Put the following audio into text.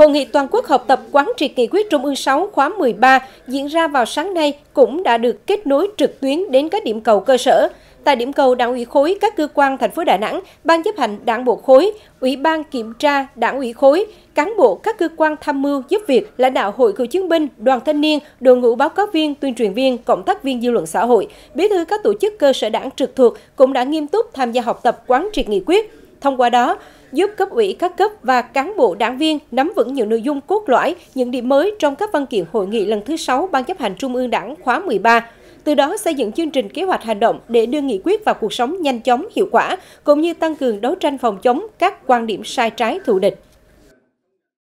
Hội nghị toàn quốc học tập quán triệt nghị quyết Trung ương 6 khóa 13 diễn ra vào sáng nay cũng đã được kết nối trực tuyến đến các điểm cầu cơ sở. Tại điểm cầu Đảng ủy khối các cơ quan thành phố Đà Nẵng, Ban chấp hành Đảng bộ khối, Ủy ban kiểm tra Đảng ủy khối, cán bộ các cơ quan tham mưu giúp việc, lãnh đạo Hội cựu chiến binh, đoàn thanh niên, đội ngũ báo cáo viên, tuyên truyền viên, cộng tác viên dư luận xã hội, bí thư các tổ chức cơ sở đảng trực thuộc cũng đã nghiêm túc tham gia học tập quán triệt nghị quyết. Thông qua đó, giúp cấp ủy các cấp và cán bộ đảng viên nắm vững nhiều nội dung cốt lõi, những điểm mới trong các văn kiện hội nghị lần thứ 6 Ban chấp hành Trung ương Đảng khóa 13, từ đó xây dựng chương trình kế hoạch hành động để đưa nghị quyết vào cuộc sống nhanh chóng, hiệu quả, cũng như tăng cường đấu tranh phòng chống các quan điểm sai trái thù địch.